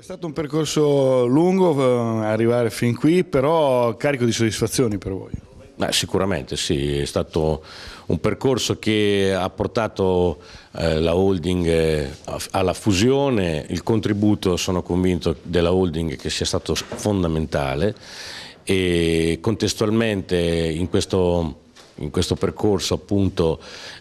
È stato un percorso lungo eh, arrivare fin qui, però carico di soddisfazioni per voi. Beh, sicuramente sì, è stato un percorso che ha portato eh, la holding eh, alla fusione, il contributo sono convinto della holding che sia stato fondamentale e contestualmente in questo in questo percorso appunto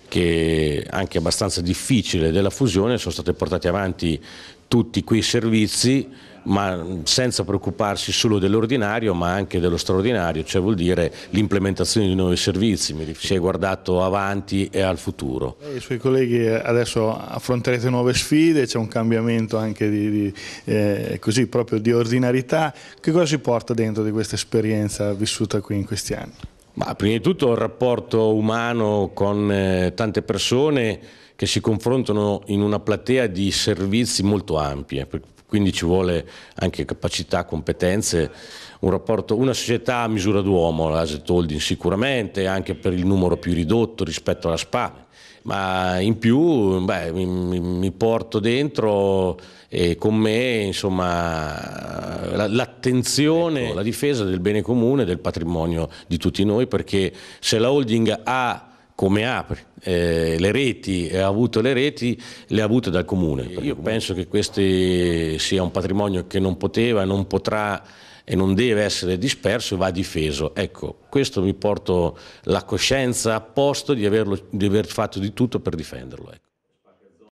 che anche abbastanza difficile della fusione sono stati portati avanti tutti quei servizi ma senza preoccuparsi solo dell'ordinario ma anche dello straordinario, cioè vuol dire l'implementazione di nuovi servizi, si è guardato avanti e al futuro. I suoi colleghi eh, adesso affronterete nuove sfide, c'è un cambiamento anche di, di, eh, così, proprio di ordinarità, che cosa si porta dentro di questa esperienza vissuta qui in questi anni? Ma prima di tutto il rapporto umano con eh, tante persone che si confrontano in una platea di servizi molto ampia, quindi ci vuole anche capacità, competenze, un rapporto, una società a misura d'uomo, l'asset holding sicuramente, anche per il numero più ridotto rispetto alla SPA, ma in più beh, mi, mi, porto dentro e con me insomma, eh, l'attenzione, ecco. la difesa del bene comune, del patrimonio di tutti noi, perché se la holding ha come apre eh, le reti, ha avuto le reti, le ha avute dal comune. Io penso che questo sia un patrimonio che non poteva, non potrà e non deve essere disperso e va difeso. Ecco, questo mi porto la coscienza a posto di, averlo, di aver fatto di tutto per difenderlo. Ecco.